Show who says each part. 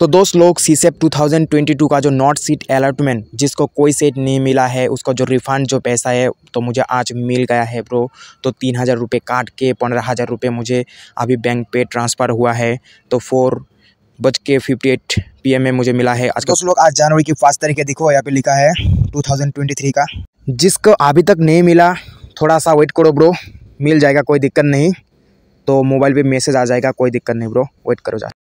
Speaker 1: तो दोस्त लोग सी सेफ़ टू का जो नॉट सीट अलॉटमेंट जिसको कोई सीट नहीं मिला है उसका जो रिफंड जो पैसा है तो मुझे आज मिल गया है ब्रो तो तीन हज़ार रुपये काट के पंद्रह हज़ार रुपये मुझे अभी बैंक पे ट्रांसफ़र हुआ है तो फोर बज के फिफ्टी एट पी में मुझे मिला है आज दोस्त
Speaker 2: लोग आज जनवरी की पाँच तारीख देखो यहाँ पे लिखा है टू का जिसको अभी तक नहीं मिला थोड़ा सा वेट करो ब्रो मिल
Speaker 1: जाएगा कोई दिक्कत नहीं तो मोबाइल पे मैसेज आ जाएगा कोई दिक्कत नहीं ब्रो वेट करो जा